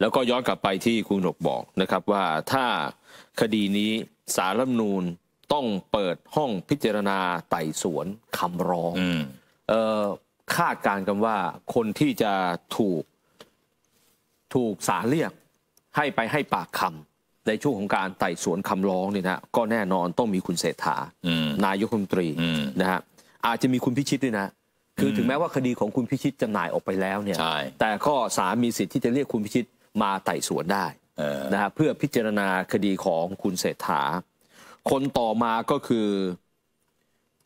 แล้วก็ย้อนกลับไปที่คุณหนกบอกนะครับว่าถ้าคดีนี้สารรัฐนูนต้องเปิดห้องพิจารณาไต่สวนคำร้องออคาดการกันว่าคนที่จะถูกถูกสารเรียกให้ไปให้ปากคำในช่วงของการไต่สวนคำร้องเนี่ยนะก็แน่นอนต้องมีคุณเศรษฐานายกรัฐมนตรีนะฮะอาจจะมีคุณพิชิตด้วยนะคือถึงแม้ว่าคดีของคุณพิชิตจะหน่ายออกไปแล้วเนี่ย แต่ก็สามีสิทธิ์ที่จะเรียกคุณพิชิตมาไต่สวนได้นะฮะเพื่อพิจารณาคดีของคุณเศรษฐา คนต่อมาก็คือ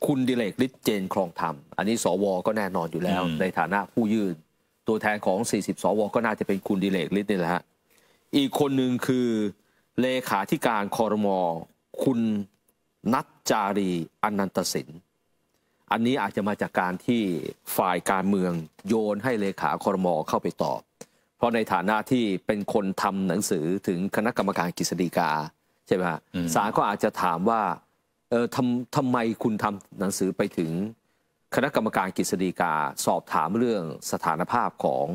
คุณดิเลกฤทธิ์เจนคลองธรรม อันนี้สวก็แน่นอนอยู่แล้วในฐานะผู้ยื่นตัวแทนของ 40 สว ก็น่าจะเป็นคุณดิเลกฤทธิ์นี่แหละฮะอีกคนหนึ่งคือเลขาธิการคอรมอคุณนัทจารีอนันตสินอันนี้อาจจะมาจากการที่ฝ่ายการเมืองโยนให้เลขาคอรมอเข้าไปตอบราะในฐานะที่เป็นคนทำหนังสือถึงคณะกรรมการกฤษฎีกาใช่ไหมฮะศาลก็อาจจะถามว่าเออทำทำไมคุณทำหนังสือไปถึงคณะกรรมการกฤษฎีกาสอบถามเรื่องสถานภาพของ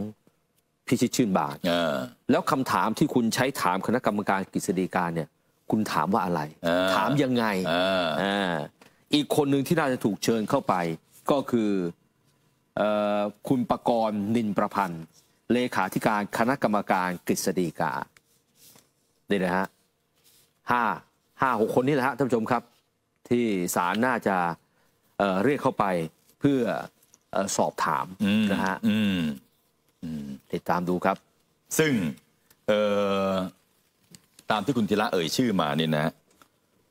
พิชิตชื่นบานแล้วคำถามที่คุณใช้ถามคณะกรรมการกฤษฎีกาเนี่ยคุณถามว่าอะไร ถามยังไงอีกคนหนึ่งที่น่าจะถูกเชิญเข้าไป ก็คืออคุณประกรณ์นินประพันธ์เลขาธิการคณะกรรมการกฤษฎีกานี่นะฮะห้าห้าหกคนนี้แหละฮะท่านผู้ชมครับ ที่ศาลน่าจะเเรียกเข้าไปเพื่ออสอบถามนะฮะติดตามดูครับ ซึ่งตามที่คุณธีระเอ่ยชื่อมาเนี่ยนะ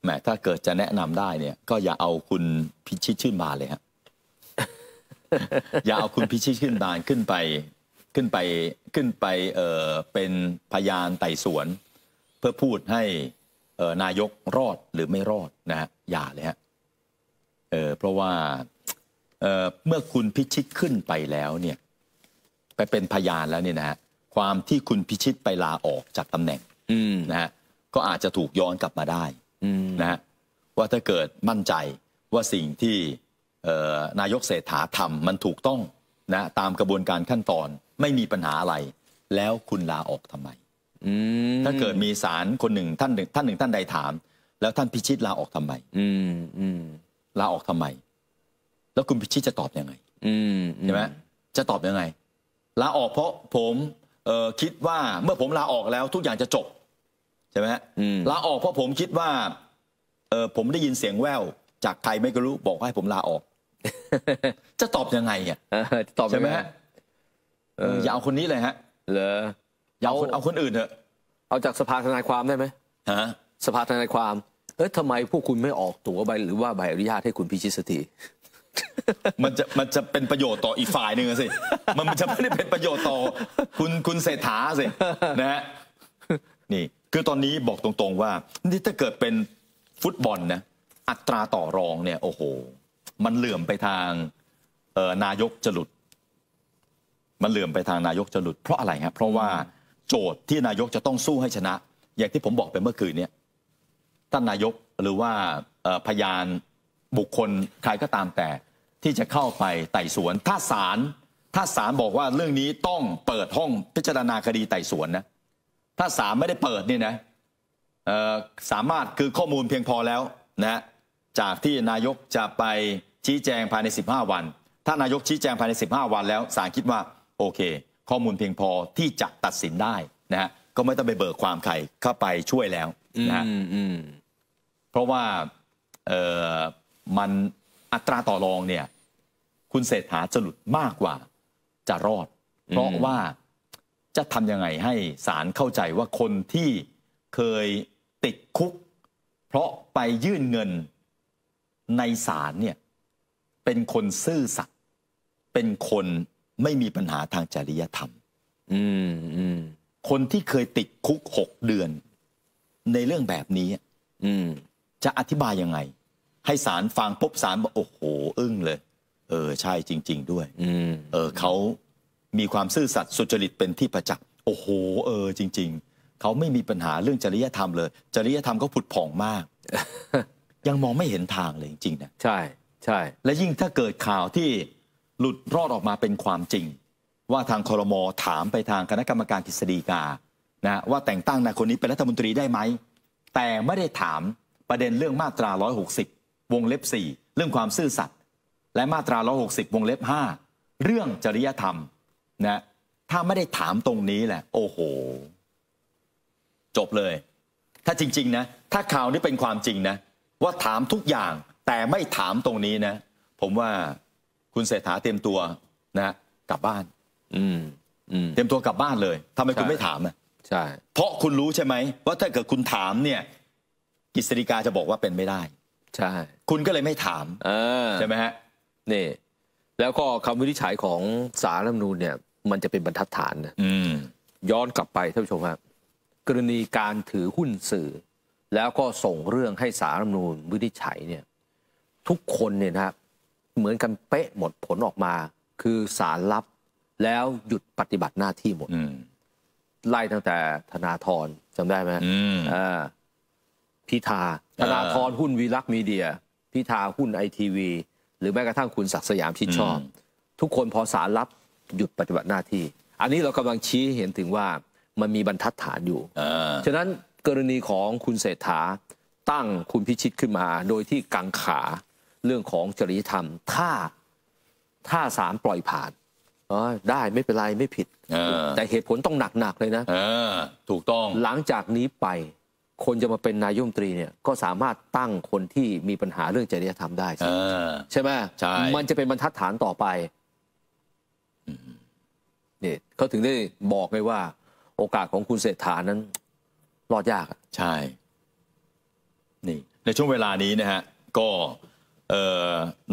แหมถ้าเกิดจะแนะนำได้ เนี่ย ก็อย่าเอาคุณพิชิตชื่นบานเลยฮะ อย่าเอาคุณพิชิตชื่นบานขึ้นไปขึ้นไปขึ้นไปเอ่อเป็นพยานไต่สวน เพื่อพูดให้นายกรอดหรือไม่รอดนะฮะอย่าเลยฮะเออเพราะว่าเอ่อเมื่อคุณพิชิตขึ้นไปแล้วเนี่ย ไปเป็นพยานแล้วเนี่ยนะฮะความที่คุณพิชิตไปลาออกจากตำแหน่งนะฮะก็อาจจะถูกย้อนกลับมาได้นะฮะว่าถ้าเกิดมั่นใจว่าสิ่งที่นายกเศรษฐาทำมันถูกต้องนะตามกระบวนการขั้นตอนไม่มีปัญหาอะไรแล้วคุณลาออกทำไมถ้าเกิดมีสารคนหนึ่งท่านหนึ่งท่านหนึ่ง ท่านใดถาม แล้วท่านพิชิตลาออกทำไมลาออกทำไมแล้วคุณพิชิตจะตอบอยังไงใช่ไหมจะตอบอยังไงลาออกเพราะผมคิดว่าเมื่อผมลาออกแล้วทุกอย่างจะจบใช่ไหมลาออกเพราะผมคิดว่าผมได้ยินเสียงแววจากใครไม่รู้บอกให้ผมลาออก จะตอบยังไงอ่ะตอบใช่ไหมอย่าเอาคนนี้เลยฮะเหรอย่าเอาเอาคนอื่นเถอะ เอาจากสภาทนายความได้ไหมฮะสภาทนายความ เอ้ยทำไมพวกคุณไม่ออกตั๋วใบหรือว่าใบอนุญาตให้คุณพิชิตสถี มันจะมันจะเป็นประโยชน์ต่ออีกฝ่ายหนึ่งสิมันจะไม่ได้เป็นประโยชน์ต่อคุณคุณเศรษฐาสินะฮะ นี่ คือตอนนี้บอกตรงๆว่า นี่ถ้าเกิดเป็นฟุตบอลนะ อัตราต่อรองเนี่ย โอ้โห มันเหลื่อมไปทางนายกจะหลุดมันเหลื่อมไปทางนายกจะหลุดเพราะอะไรครับเพราะว่าโจทย์ที่นายกจะต้องสู้ให้ชนะ อย่างที่ผมบอกไปเมื่อคืนเนี่ยท่านนายกหรือว่าพยานบุคคลใครก็ตามแต่ ที่จะเข้าไปไต่สวน ถ้าศาลถ้าศาลบอกว่าเรื่องนี้ต้องเปิดห้องพิจารณาคดีไต่สวนนะถ้าศาลไม่ได้เปิดนี่นะสามารถคือข้อมูลเพียงพอแล้วนะจากที่นายกจะไปชี้แจงภายใน15 วัน ถ้านายกชี้แจงภายใน15 วันแล้วศาลคิดว่าโอเคข้อมูลเพียงพอที่จะตัดสินได้นะฮะก็ไม่ต้องไปเบิกความใครเข้าไปช่วยแล้วนะฮะเพราะว่าเออมันอัตราต่อรองเนี่ย คุณเศรษฐาจะหลุดมากกว่า จะรอดเพราะว่าจะทำยังไงให้ศาลเข้าใจว่าคนที่เคยติดคุก เพราะไปยื่นเงินในศาลเนี่ยเป็นคนซื่อสัตย์เป็นคนไม่มีปัญหาทางจริยธรรม อืมอืมคนที่เคยติดคุกหกเดือน ในเรื่องแบบนี้อืม จะอธิบายยังไง ให้สารฟังพบสารบอกโอ้โห อึ้งเลย เออใช่ จริง ๆ ด้วย อืมเออเขามีความซื่อสัตย์สุจริตเป็นที่ประจักษ์โอ้โห เออจริง ๆเขาไม่มีปัญหาเรื่องจริยธรรมเลย จริยธรรมเขาผุดผ่องมากยังมองไม่เห็นทางเลยจริงๆนะใช่ ใช่ และยิ่งถ้าเกิดข่าวที่หลุดรอดออกมาเป็นความจริง ว่าทางคอรมอถามไปทางคณะกรรมการกฤษฎีกานะว่าแต่งตั้งนายคนนี้เป็นรัฐมนตรีได้ไหมแต่ไม่ได้ถามประเด็นเรื่องมาตรา 160 วงเล็บ 4 เรื่องความซื่อสัตย์และมาตรา 160 วงเล็บ 5 เรื่องจริยธรรมนะ ถ้าไม่ได้ถามตรงนี้แหละ โอ้โห จบเลย ถ้าจริงๆนะถ้าข่าวนี้เป็นความจริงนะ ว่าถามทุกอย่างแต่ไม่ถามตรงนี้นะ ผมว่าคุณเศรษฐาเตรียมตัวนะ กลับบ้าน อืมเตรียมตัวกลับบ้านเลยทำไมคุณไม่ถามอ่ะใช่ เพราะคุณรู้ใช่ไหมว่าถ้าเกิดคุณถามเนี่ยกิษฎีกาจะบอกว่าเป็นไม่ได้ ใช่คุณก็เลยไม่ถามใช่ไหมฮะนี่ แล้วก็คำวินิจฉัยของสารรัฐมนูลเนี่ยมันจะเป็นบรรทัดฐานนะย้อนกลับไปท่านผู้ชมครับกรณีการถือหุ้นสื่อ แล้วก็ส่งเรื่องให้สารรัฐมนูลวินิจฉัยเนี่ยทุกคนเนี่ยนะครับเหมือนกันเป๊ะหมดผลออกมา คือสารลับแล้วหยุดปฏิบัติหน้าที่หมดไล่ตั้งแต่ธนาธรจำได้ไหมพิธาธนาธรหุ้นวีลักษ์มีเดีย พิธาหุ้นไอทีวี หรือแม้กระทั่งคุณศักดิ์สยามชิดชอบทุกคนพอสารลับหยุดปฏิบัติหน้าที่ อันนี้เรากำลังชี้เห็นถึงว่ามันมีบรรทัดฐานอยู่ฉะนั้นกรณีของคุณเศรษฐาตั้งคุณพิชิตขึ้นมา โดยที่กังขาเรื่องของจริยธรรมถ้าถ้าสามปล่อยผ่านได้ไม่เป็นไรไม่ผิดแต่เหตุผลต้องหนักๆเลยนะถูกต้อง หลังจากนี้ไปคนจะมาเป็นนายมตรีเนี่ยก็สามารถตั้งคนที่มีปัญหาเรื่องจริยธรรมได้ใช่ไหมใช่มันจะเป็นบรรทัดฐานต่อไปเนี่ยเขาถึงได้บอกไงว่า โอกาสของคุณเศรษฐานั้น รอดยากใช่นี่ในช่วงเวลานี้นะฮะก็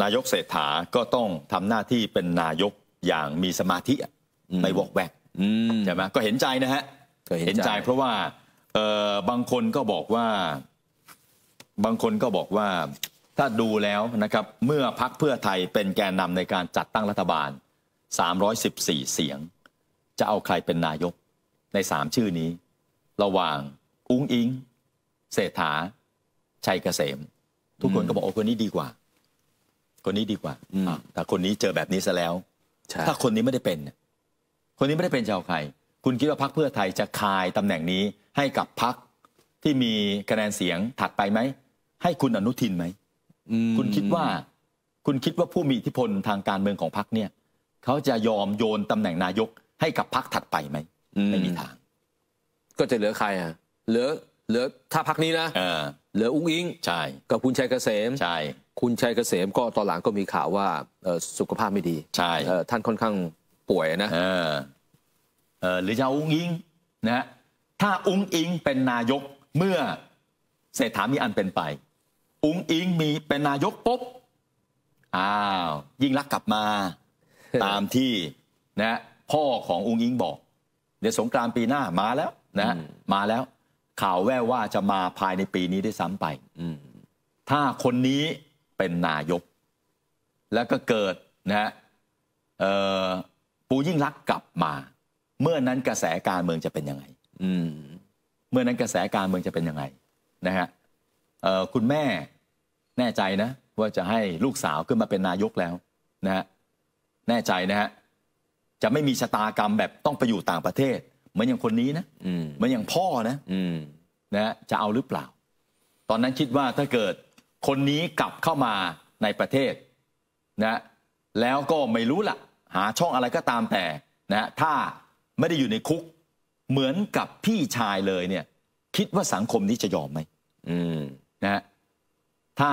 นายกเศรษฐา ก็ต้องทำหน้าที่เป็นนายกอย่างมีสมาธิไม่วอกแวกใช่ไหมก็เห็นใจนะฮะ เห็นใจ เพราะว่าบางคนก็บอกว่า บางคนก็บอกว่า ถ้าดูแล้วนะครับ เมื่อพักเพื่อไทยเป็นแกนนำในการจัดตั้งรัฐบาล 314 เสียง จะเอาใครเป็นนายกในสามชื่อนี้ ระหว่างอุ้งอิง เศรษฐา ชัยเกษม ทุกคนก็บอกโอ้คนนี้ดีกว่าคนนี้ดีกว่าแต่คนนี้เจอแบบนี้ซะแล้วถ้าคนนี้ไม่ได้เป็น คนนี้ไม่ได้เป็นชาวใคร คุณคิดว่าพรรคเพื่อไทยจะคายตำแหน่งนี้ให้กับพรรคที่มีคะแนนเสียงถัดไปไหม ให้คุณอนุทินไหมคุณคิดว่า คุณคิดว่าผู้มีอิทธิพลทางการเมืองของพรรคเนี่ย เขาจะยอมโยนตำแหน่งนายก ให้กับพรรคถัดไปไหมไม่มีทาง ก็จะเหลือใครอ่ะ เหลือ เหลือถ้าพรรคนี้นะเหลืออุ้งอิงใช่กับคุณชัยเกษม ใช่คุณชัยเกษมก็ตอนหลังก็มีข่าวว่าสุขภาพไม่ดี ใช่ท่านค่อนข้างป่วยนะหรือจะอุ้งอิงนะ ถ้าอุ้งอิงเป็นนายกเมื่อเศรษฐา มีอันเป็นไป อุ้งอิงมีเป็นนายกปุ๊บ อ้าว ยิ่งรักกลับมา ตามที่นะพ่อของอุ้งอิงบอก เดี๋ยวสงกรานปีหน้ามาแล้ว นะ มาแล้ว ข่าวแว่ว่าจะมาภายในปีนี้ได้ซ้ำไปถ้าคนนี้เป็นนายก แล้วก็เกิดนะปูยิ่งรักกลับมา เมื่อนั้นกระแสการเมืองจะเป็นยังไง อืม เมื่อนั้นกระแสการเมืองจะเป็นยังไง นะฮะคุณแม่แน่ใจนะว่าจะให้ลูกสาวขึ้นมาเป็นนายกแล้ว นะฮะแน่ใจนะฮะ จะไม่มีชะตากรรมแบบต้องไปอยู่ต่างประเทศ เหมือนอย่างคนนี้นะเหมือนอย่างพ่อนะนะจะเอาหรือเปล่า ตอนนั้นคิดว่าถ้าเกิดคนนี้กลับเข้ามาในประเทศ นะ แล้วก็ไม่รู้ละ่ะหา ช่องอะไรก็ตามแต่นะถ้าไม่ได้อยู่ในคุก เหมือนกับพี่ชายเลยเนี่ย คิดว่าสังคมนี้จะยอมไหมมนะ ถ้า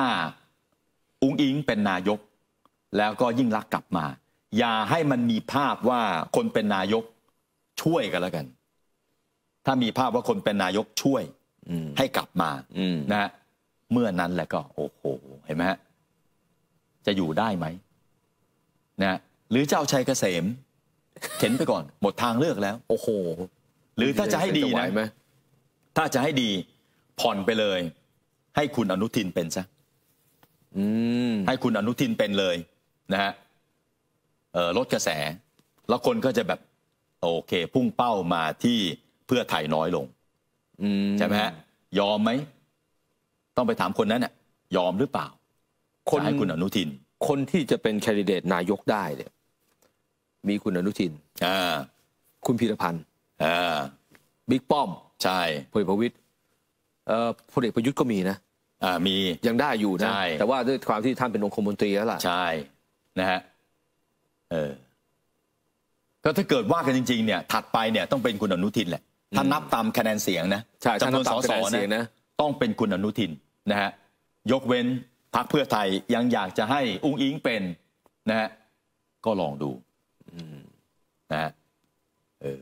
อุงอิงเป็นนายก แล้วก็ยิ่งรักกลับมา อย่าให้มันมีภาพว่าคนเป็นนายกช่วยกันแล้วกัน ถ้ามีภาพว่าคนเป็นนายกช่วยให้กลับมานะเมื่อนั้นแหละก็ โอ้โหเห็นไหมฮะจะอยู่ได้ไหมนะหรือจะเอาชัยเกษมเข็นไปก่อน หมดทางเลือกแล้ว โอ้โหหรือถ้าจะให้ดีนะถ้าจะให้ดีผ่อนไปเลย ให้คุณอนุทินเป็นซะให้คุณอนุทินเป็นเลย นะฮะลดกระแส แล้วคนก็จะแบบ โอเค พุ่งเป้ามาที่เพื่อไทยน้อยลงใช่ไหมฮะยอมไหมต้องไปถามคนนั้นน่ะยอมหรือเปล่า คนให้คุณอนุทิน คนที่จะเป็นแคนดิเดตนายกได้เนี่ยมีคุณอนุทินอ่าคุณพีรพันธ์อ่าบิ๊กป้อม ใช่พลเอกประวิตยเอ่อพลเอกประยุทธ์ก็มีนะอ่ามียังได้อยู่นะแต่ว่าด้วยความที่ท่านเป็นองคมนตรีแล้วล่ะใช่ นะฮะเออก็ถ้าเกิดว่ากันจริง ๆ เนี่ย ถัดไปเนี่ยต้องเป็นคุณอนุทินแหละถ้านับตามคะแนนเสียง นะจำนวนสสนะต้องเป็นคุณอนุทินนะฮะยกเว้นพักเพื่อไทยยังอยากจะให้อุ้งอิงเป็นนะฮะก็ลองดูนะฮะเออ